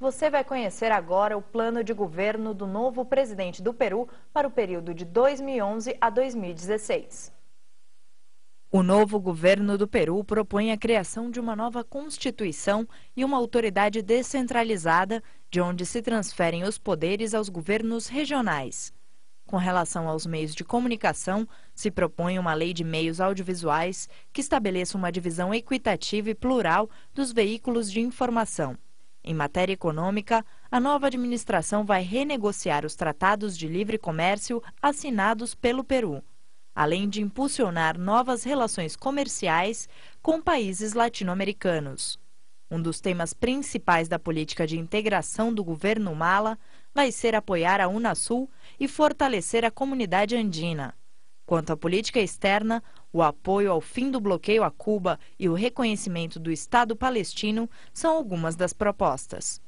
Você vai conhecer agora o plano de governo do novo presidente do Peru para o período de 2011 a 2016. O novo governo do Peru propõe a criação de uma nova constituição e uma autoridade descentralizada, de onde se transferem os poderes aos governos regionais. Com relação aos meios de comunicação, se propõe uma lei de meios audiovisuais que estabeleça uma divisão equitativa e plural dos veículos de informação. Em matéria econômica, a nova administração vai renegociar os tratados de livre comércio assinados pelo Peru, além de impulsionar novas relações comerciais com países latino-americanos. Um dos temas principais da política de integração do governo Mala vai ser apoiar a Unasul e fortalecer a comunidade andina. Quanto à política externa, o apoio ao fim do bloqueio a Cuba e o reconhecimento do Estado palestino são algumas das propostas.